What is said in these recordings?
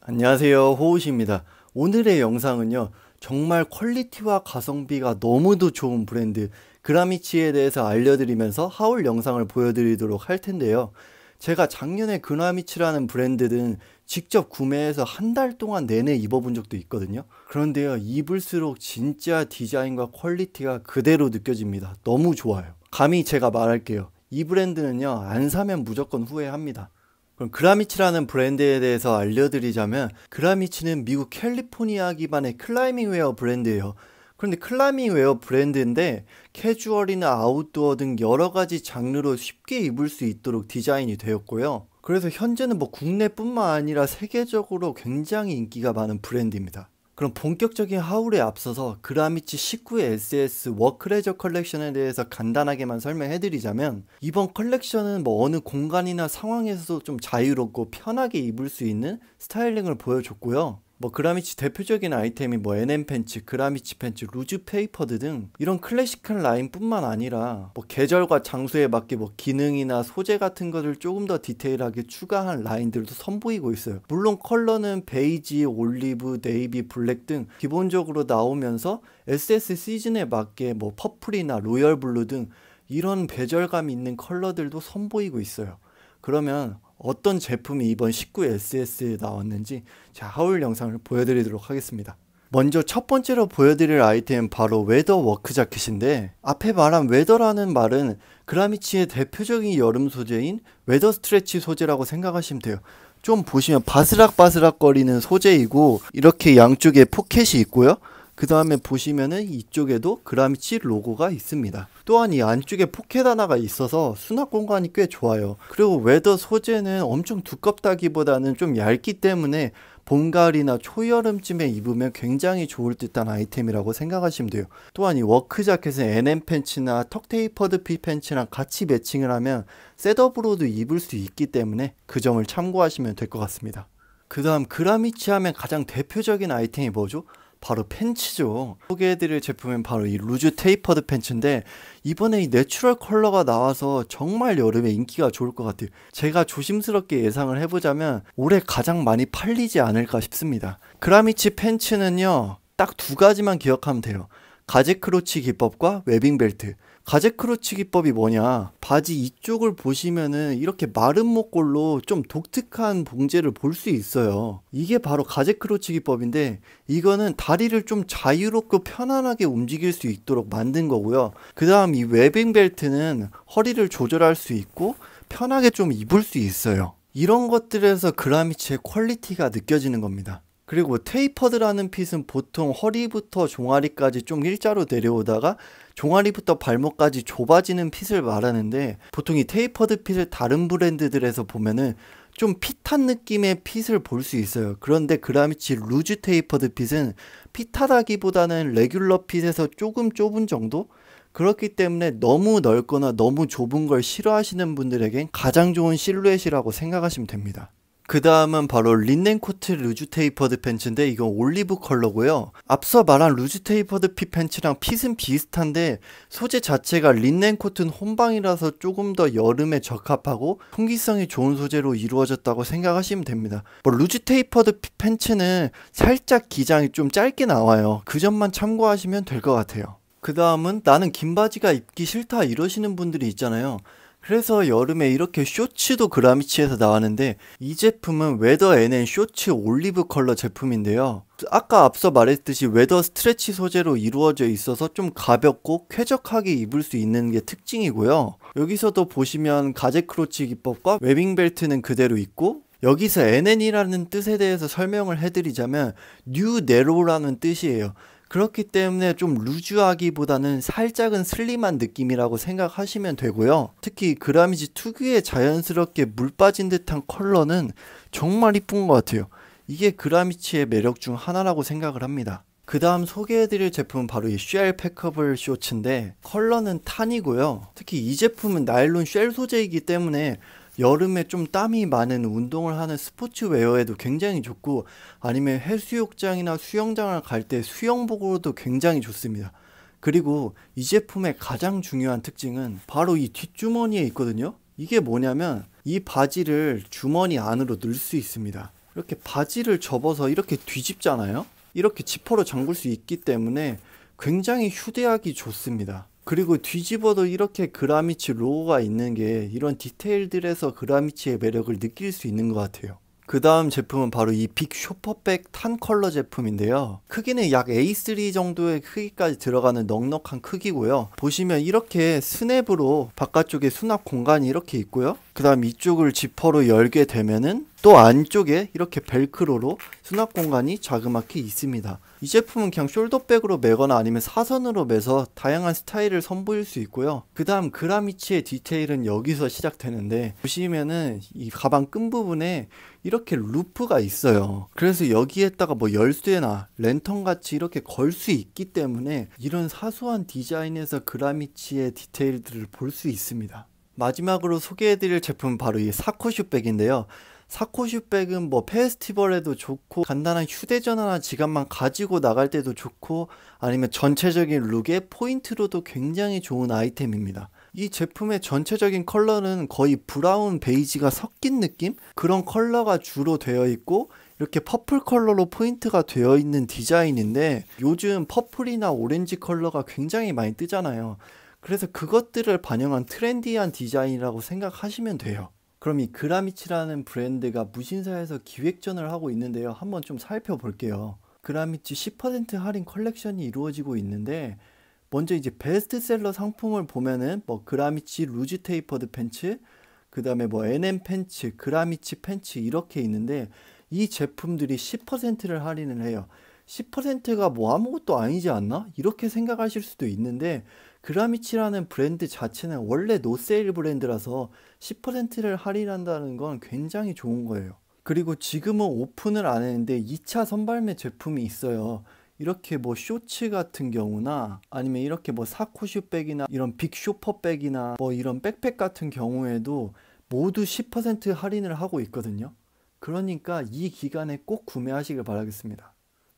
안녕하세요 호우시입니다 오늘의 영상은요 정말 퀄리티와 가성비가 너무도 좋은 브랜드 그라미치에 대해서 알려드리면서 하울 영상을 보여드리도록 할 텐데요 제가 작년에 그라미치라는 브랜드는 직접 구매해서 한 달 동안 내내 입어본 적도 있거든요 그런데요 입을수록 진짜 디자인과 퀄리티가 그대로 느껴집니다 너무 좋아요 감히 제가 말할게요 이 브랜드는요 안 사면 무조건 후회합니다 그럼 그라미치라는 브랜드에 대해서 알려드리자면 그라미치는 미국 캘리포니아 기반의 클라이밍 웨어 브랜드예요. 그런데 클라이밍 웨어 브랜드인데 캐주얼이나 아웃도어 등 여러 가지 장르로 쉽게 입을 수 있도록 디자인이 되었고요. 그래서 현재는 뭐 국내뿐만 아니라 세계적으로 굉장히 인기가 많은 브랜드입니다. 그럼 본격적인 하울에 앞서서 그라미치 19의 SS 워크레저 컬렉션에 대해서 간단하게만 설명해드리자면 이번 컬렉션은 뭐 어느 공간이나 상황에서도 좀 자유롭고 편하게 입을 수 있는 스타일링을 보여줬고요. 뭐 그라미치 대표적인 아이템이 뭐 NM 팬츠, 그라미치 팬츠, 루즈 페이퍼드 등 이런 클래식한 라인뿐만 아니라 뭐 계절과 장소에 맞게 뭐 기능이나 소재 같은 것을 조금 더 디테일하게 추가한 라인들도 선보이고 있어요. 물론 컬러는 베이지, 올리브, 네이비, 블랙 등 기본적으로 나오면서 SS 시즌에 맞게 뭐 퍼플이나 로열 블루 등 이런 배절감 있는 컬러들도 선보이고 있어요. 그러면 어떤 제품이 이번 19SS에 나왔는지 자 하울 영상을 보여드리도록 하겠습니다. 먼저 첫 번째로 보여드릴 아이템 바로 웨더 워크 자켓인데 앞에 말한 웨더라는 말은 그라미치의 대표적인 여름 소재인 웨더 스트레치 소재라고 생각하시면 돼요. 좀 보시면 바스락바스락 거리는 소재이고 이렇게 양쪽에 포켓이 있고요. 그 다음에 보시면은 이쪽에도 그라미치 로고가 있습니다. 또한 이 안쪽에 포켓 하나가 있어서 수납 공간이 꽤 좋아요. 그리고 웨더 소재는 엄청 두껍다기보다는 좀 얇기 때문에 봄, 가을이나 초여름쯤에 입으면 굉장히 좋을 듯한 아이템이라고 생각하시면 돼요. 또한 이 워크 자켓은 NM 팬츠나 턱테이퍼드 핏 팬츠랑 같이 매칭을 하면 셋업으로도 입을 수 있기 때문에 그 점을 참고하시면 될 것 같습니다. 그 다음 그라미치 하면 가장 대표적인 아이템이 뭐죠? 바로 팬츠죠. 소개해드릴 제품은 바로 이 루즈 테이퍼드 팬츠인데 이번에 이 내추럴 컬러가 나와서 정말 여름에 인기가 좋을 것 같아요. 제가 조심스럽게 예상을 해보자면 올해 가장 많이 팔리지 않을까 싶습니다. 그라미치 팬츠는요 딱 두 가지만 기억하면 돼요. 가지크로치 기법과 웨빙 벨트. 가제크로치기법이 뭐냐 바지 이쪽을 보시면은 이렇게 마른 목골로 좀 독특한 봉제를 볼 수 있어요 이게 바로 가제크로치기법인데 이거는 다리를 좀 자유롭고 편안하게 움직일 수 있도록 만든 거고요 그 다음 이 웨빙 벨트는 허리를 조절할 수 있고 편하게 좀 입을 수 있어요 이런 것들에서 그라미치의 퀄리티가 느껴지는 겁니다 그리고 테이퍼드라는 핏은 보통 허리부터 종아리까지 좀 일자로 내려오다가 종아리부터 발목까지 좁아지는 핏을 말하는데 보통 이 테이퍼드 핏을 다른 브랜드들에서 보면은 좀 핏한 느낌의 핏을 볼 수 있어요. 그런데 그라미치 루즈 테이퍼드 핏은 핏하다기보다는 레귤러 핏에서 조금 좁은 정도? 그렇기 때문에 너무 넓거나 너무 좁은 걸 싫어하시는 분들에겐 가장 좋은 실루엣이라고 생각하시면 됩니다. 그 다음은 바로 린넨코트 루즈 테이퍼드 팬츠인데 이건 올리브 컬러고요. 앞서 말한 루즈 테이퍼드 핏 팬츠랑 핏은 비슷한데 소재 자체가 린넨코트는 혼방이라서 조금 더 여름에 적합하고 통기성이 좋은 소재로 이루어졌다고 생각하시면 됩니다. 뭐 루즈 테이퍼드 핏 팬츠는 살짝 기장이 좀 짧게 나와요. 그 점만 참고하시면 될 것 같아요. 그 다음은 나는 긴 바지가 입기 싫다 이러시는 분들이 있잖아요. 그래서 여름에 이렇게 쇼츠도 그라미치에서 나왔는데 이 제품은 웨더 NN 쇼츠 올리브 컬러 제품인데요. 아까 앞서 말했듯이 웨더 스트레치 소재로 이루어져 있어서 좀 가볍고 쾌적하게 입을 수 있는 게 특징이고요. 여기서도 보시면 가제 크로치 기법과 웨빙 벨트는 그대로 있고 여기서 NN이라는 뜻에 대해서 설명을 해드리자면 뉴 네로라는 뜻이에요. 그렇기 때문에 좀 루즈하기보다는 살짝은 슬림한 느낌이라고 생각하시면 되고요. 특히 그라미지 특유의 자연스럽게 물 빠진 듯한 컬러는 정말 이쁜 것 같아요. 이게 그라미치의 매력 중 하나라고 생각을 합니다. 그 다음 소개해드릴 제품은 바로 이 쉘 패커블 쇼츠인데 컬러는 탄이고요. 특히 이 제품은 나일론 쉘 소재이기 때문에 여름에 좀 땀이 많은 운동을 하는 스포츠웨어에도 굉장히 좋고 아니면 해수욕장이나 수영장을 갈 때 수영복으로도 굉장히 좋습니다. 그리고 이 제품의 가장 중요한 특징은 바로 이 뒷주머니에 있거든요. 이게 뭐냐면 이 바지를 주머니 안으로 넣을 수 있습니다. 이렇게 바지를 접어서 이렇게 뒤집잖아요. 이렇게 지퍼로 잠글 수 있기 때문에 굉장히 휴대하기 좋습니다. 그리고 뒤집어도 이렇게 그라미치 로고가 있는 게 이런 디테일들에서 그라미치의 매력을 느낄 수 있는 것 같아요. 그 다음 제품은 바로 이빅 쇼퍼백 탄 컬러 제품인데요. 크기는 약 A3 정도의 크기까지 들어가는 넉넉한 크기고요. 보시면 이렇게 스냅으로 바깥쪽에 수납 공간이 이렇게 있고요. 그 다음 이쪽을 지퍼로 열게 되면은 또 안쪽에 이렇게 벨크로로 수납 공간이 자그맣게 있습니다. 이 제품은 그냥 숄더백으로 매거나 아니면 사선으로 매서 다양한 스타일을 선보일 수 있고요. 그 다음 그라미치의 디테일은 여기서 시작되는데 보시면은 이 가방 끈 부분에 이렇게 루프가 있어요. 그래서 여기에다가 뭐 열쇠나 랜턴 같이 이렇게 걸 수 있기 때문에 이런 사소한 디자인에서 그라미치의 디테일들을 볼 수 있습니다. 마지막으로 소개해드릴 제품 바로 이 사코슈백인데요. 사코슈백은 뭐 페스티벌에도 좋고 간단한 휴대전 화나 지갑만 가지고 나갈 때도 좋고 아니면 전체적인 룩의 포인트로도 굉장히 좋은 아이템입니다. 이 제품의 전체적인 컬러는 거의 브라운 베이지가 섞인 느낌? 그런 컬러가 주로 되어 있고 이렇게 퍼플 컬러로 포인트가 되어 있는 디자인인데 요즘 퍼플이나 오렌지 컬러가 굉장히 많이 뜨잖아요. 그래서 그것들을 반영한 트렌디한 디자인이라고 생각하시면 돼요. 그럼 이 그라미치라는 브랜드가 무신사에서 기획전을 하고 있는데요. 한번 좀 살펴볼게요. 그라미치 10% 할인 컬렉션이 이루어지고 있는데 먼저 이제 베스트셀러 상품을 보면은 뭐 그라미치 루즈 테이퍼드 팬츠, 그 다음에 뭐 NM 팬츠, 그라미치 팬츠 이렇게 있는데 이 제품들이 10%를 할인을 해요. 10%가 뭐 아무것도 아니지 않나? 이렇게 생각하실 수도 있는데 그라미치라는 브랜드 자체는 원래 노세일 브랜드라서 10%를 할인한다는 건 굉장히 좋은 거예요. 그리고 지금은 오픈을 안 했는데 2차 선발매 제품이 있어요. 이렇게 뭐 쇼츠 같은 경우나 아니면 이렇게 뭐 사쿠슈백이나 이런 빅쇼퍼백이나 뭐 이런 백팩 같은 경우에도 모두 10% 할인을 하고 있거든요. 그러니까 이 기간에 꼭 구매하시길 바라겠습니다.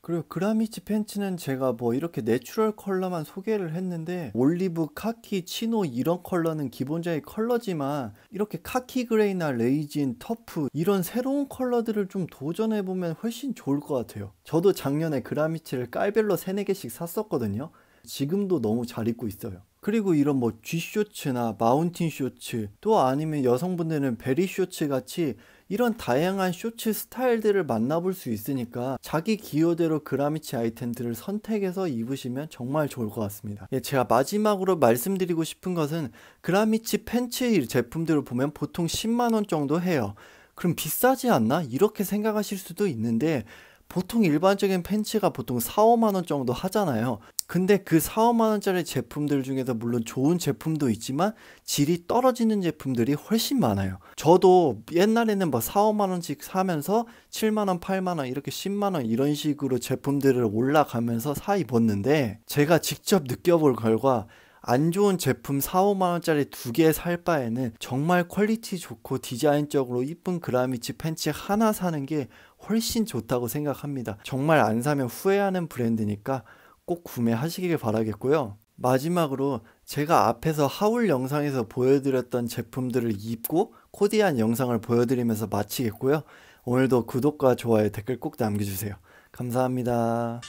그리고 그라미치 팬츠는 제가 뭐 이렇게 내추럴 컬러만 소개를 했는데 올리브, 카키, 치노 이런 컬러는 기본적인 컬러지만 이렇게 카키 그레이나 레이진, 터프 이런 새로운 컬러들을 좀 도전해보면 훨씬 좋을 것 같아요. 저도 작년에 그라미치를 깔별로 3, 4개씩 샀었거든요. 지금도 너무 잘 입고 있어요. 그리고 이런 뭐 G 쇼츠나 마운틴 쇼츠 또 아니면 여성분들은 베리 쇼츠 같이 이런 다양한 쇼츠 스타일들을 만나볼 수 있으니까 자기 기호대로 그라미치 아이템들을 선택해서 입으시면 정말 좋을 것 같습니다. 예, 제가 마지막으로 말씀드리고 싶은 것은 그라미치 팬츠 제품들을 보면 보통 10만원 정도 해요. 그럼 비싸지 않나? 이렇게 생각하실 수도 있는데 보통 일반적인 팬츠가 보통 4, 5만원 정도 하잖아요. 근데 그 4, 5만 원짜리 제품들 중에서 물론 좋은 제품도 있지만 질이 떨어지는 제품들이 훨씬 많아요. 저도 옛날에는 막 4, 5만 원씩 사면서 7만 원, 8만 원 이렇게 10만 원 이런 식으로 제품들을 올라가면서 사 입었는데 제가 직접 느껴볼 결과 안 좋은 제품 4, 5만원짜리 두 개 살 바에는 정말 퀄리티 좋고 디자인적으로 이쁜 그라미치 팬츠 하나 사는 게 훨씬 좋다고 생각합니다. 정말 안 사면 후회하는 브랜드니까 꼭 구매하시길 바라겠고요. 마지막으로 제가 앞에서 하울 영상에서 보여드렸던 제품들을 입고 코디한 영상을 보여드리면서 마치겠고요. 오늘도 구독과 좋아요 댓글 꼭 남겨주세요. 감사합니다.